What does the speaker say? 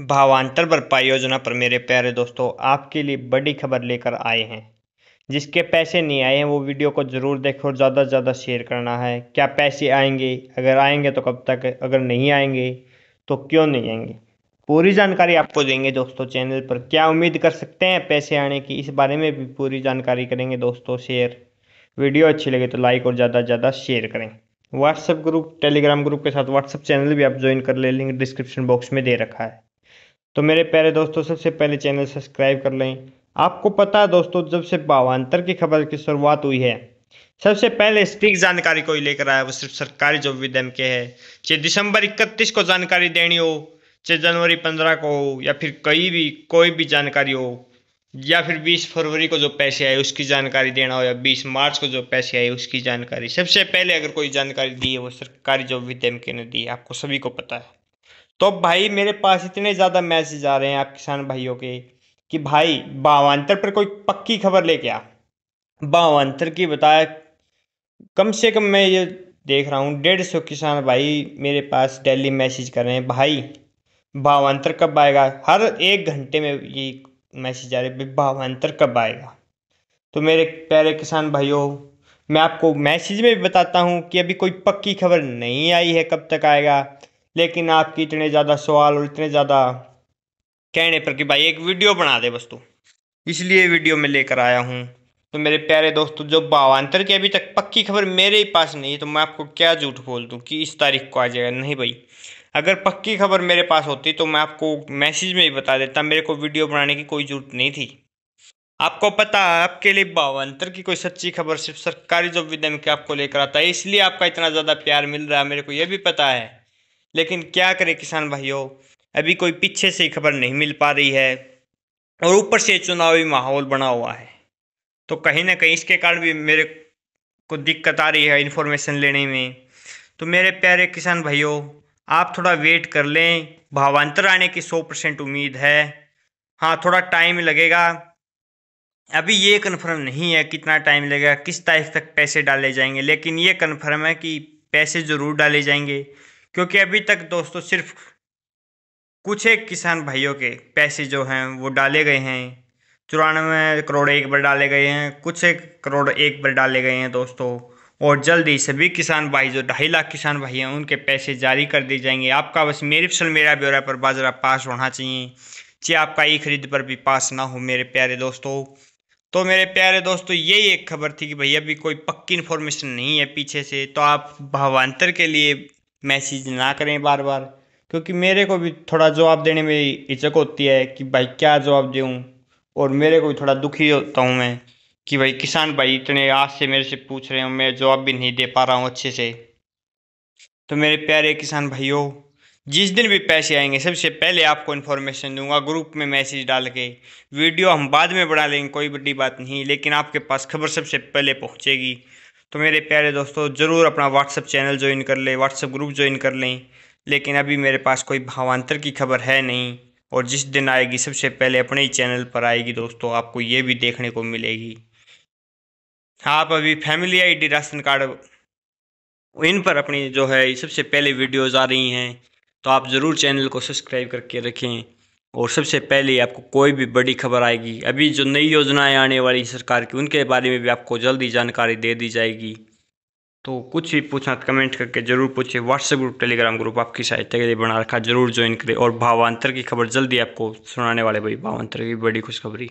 भावांतर भरपाई योजना पर मेरे प्यारे दोस्तों आपके लिए बड़ी खबर लेकर आए हैं जिसके पैसे नहीं आए हैं वो वीडियो को ज़रूर देखें और ज़्यादा से ज़्यादा शेयर करना है क्या पैसे आएंगे अगर आएंगे तो कब तक अगर नहीं आएंगे तो क्यों नहीं आएंगे पूरी जानकारी आपको देंगे दोस्तों चैनल पर क्या उम्मीद कर सकते हैं पैसे आने की इस बारे में भी पूरी जानकारी करेंगे दोस्तों शेयर वीडियो अच्छी लगे तो लाइक और ज़्यादा से ज़्यादा शेयर करें व्हाट्सएप ग्रुप टेलीग्राम ग्रुप के साथ व्हाट्सअप चैनल भी आप ज्वाइन कर ले लिंक डिस्क्रिप्शन बॉक्स में दे रखा है तो मेरे प्यारे दोस्तों सबसे पहले चैनल सब्सक्राइब कर लें आपको पता है दोस्तों जब से भावांतर की खबर की शुरुआत हुई है सबसे पहले स्टिक जानकारी कोई लेकर आया वो सिर्फ सरकारी जॉब विद्यम के है चाहे दिसंबर इकतीस को जानकारी देनी हो चाहे जनवरी पंद्रह को हो या फिर कई भी कोई भी जानकारी हो या फिर 20 फरवरी को जो पैसे आए उसकी जानकारी देना हो या 20 मार्च को जो पैसे आए उसकी जानकारी सबसे पहले अगर कोई जानकारी दी है वो सरकारी जॉब विद्यम के ने दी है आपको सभी को पता है तो भाई मेरे पास इतने ज़्यादा मैसेज आ रहे हैं आप किसान भाइयों के कि भाई भावांतर पर कोई पक्की खबर लेके आ भावांतर की बताया कम से कम मैं ये देख रहा हूँ डेढ़ सौ किसान भाई मेरे पास डेली मैसेज कर रहे हैं भाई भावांतर कब आएगा हर एक घंटे में ये मैसेज आ रहे भावांतर कब आएगा तो मेरे प्यारे किसान भाइयों मैं आपको मैसेज में भी बताता हूँ कि अभी कोई पक्की खबर नहीं आई है कब तक आएगा लेकिन आपके इतने ज़्यादा सवाल और इतने ज़्यादा कहने पर कि भाई एक वीडियो बना दे बस तू इसलिए वीडियो में लेकर आया हूँ तो मेरे प्यारे दोस्तों जो भावांतर की अभी तक पक्की खबर मेरे ही पास नहीं तो मैं आपको क्या झूठ बोल दूँ कि इस तारीख को आ जाएगा नहीं भाई अगर पक्की खबर मेरे पास होती तो मैं आपको मैसेज में ही बता देता मेरे को वीडियो बनाने की कोई जरूरत नहीं थी आपको पता है आपके लिए भावांतर की कोई सच्ची खबर सिर्फ सरकारी जॉब विद्या में आपको लेकर आता है इसलिए आपका इतना ज़्यादा प्यार मिल रहा है मेरे को यह भी पता है लेकिन क्या करें किसान भाइयों अभी कोई पीछे से खबर नहीं मिल पा रही है और ऊपर से चुनावी माहौल बना हुआ है तो कहीं ना कहीं इसके कारण भी मेरे को दिक्कत आ रही है इन्फॉर्मेशन लेने में तो मेरे प्यारे किसान भाइयों आप थोड़ा वेट कर लें भावांतर आने की सौ परसेंट उम्मीद है हाँ थोड़ा टाइम लगेगा अभी ये कन्फर्म नहीं है कितना टाइम लगेगा किस तारीख तक पैसे डाले जाएंगे लेकिन ये कन्फर्म है कि पैसे ज़रूर डाले जाएंगे क्योंकि अभी तक दोस्तों सिर्फ कुछ एक किसान भाइयों के पैसे जो हैं वो डाले गए हैं चौरानवे करोड़ एक बार डाले गए हैं कुछ एक करोड़ एक बार डाले गए हैं दोस्तों और जल्द ही सभी किसान भाई जो ढाई लाख किसान भाई हैं उनके पैसे जारी कर दिए जाएंगे आपका बस मेरी फसल मेरा ब्यौरा पर बाजरा पास होना चाहिए चाहे आपका ई खरीद पर भी पास ना हो मेरे प्यारे दोस्तों तो मेरे प्यारे दोस्तों यही एक खबर थी कि भैया अभी कोई पक्की इन्फॉर्मेशन नहीं है पीछे से तो आप भावान्तर के लिए मैसेज ना करें बार बार क्योंकि मेरे को भी थोड़ा जवाब देने में हिचक होती है कि भाई क्या जवाब दूँ और मेरे को भी थोड़ा दुखी होता हूँ मैं कि भाई किसान भाई इतने आज से मेरे से पूछ रहे हो मैं जवाब भी नहीं दे पा रहा हूँ अच्छे से तो मेरे प्यारे किसान भाइयों जिस दिन भी पैसे आएंगे सबसे पहले आपको इन्फॉर्मेशन दूंगा ग्रुप में मैसेज डाल के वीडियो हम बाद में बढ़ा लेंगे कोई बड़ी बात नहीं लेकिन आपके पास खबर सबसे पहले पहुँचेगी तो मेरे प्यारे दोस्तों ज़रूर अपना व्हाट्सअप चैनल ज्वाइन कर लें व्हाट्सअप ग्रुप ज्वाइन कर लें लेकिन अभी मेरे पास कोई भावांतर की खबर है नहीं और जिस दिन आएगी सबसे पहले अपने ही चैनल पर आएगी दोस्तों आपको ये भी देखने को मिलेगी आप अभी फैमिली आईडी राशन कार्ड इन पर अपनी जो है सबसे पहले वीडियोज़ आ रही हैं तो आप ज़रूर चैनल को सब्सक्राइब करके रखें और सबसे पहले आपको कोई भी बड़ी खबर आएगी अभी जो नई योजनाएं आने वाली सरकार की उनके बारे में भी आपको जल्दी जानकारी दे दी जाएगी तो कुछ भी पूछना तो कमेंट करके जरूर पूछे व्हाट्सएप ग्रुप टेलीग्राम ग्रुप आपकी सहायता के लिए बना रखा जरूर ज्वाइन करें और भावांतर की खबर जल्दी आपको सुनाने वाले भाई भावांतर की बड़ी खुशखबरी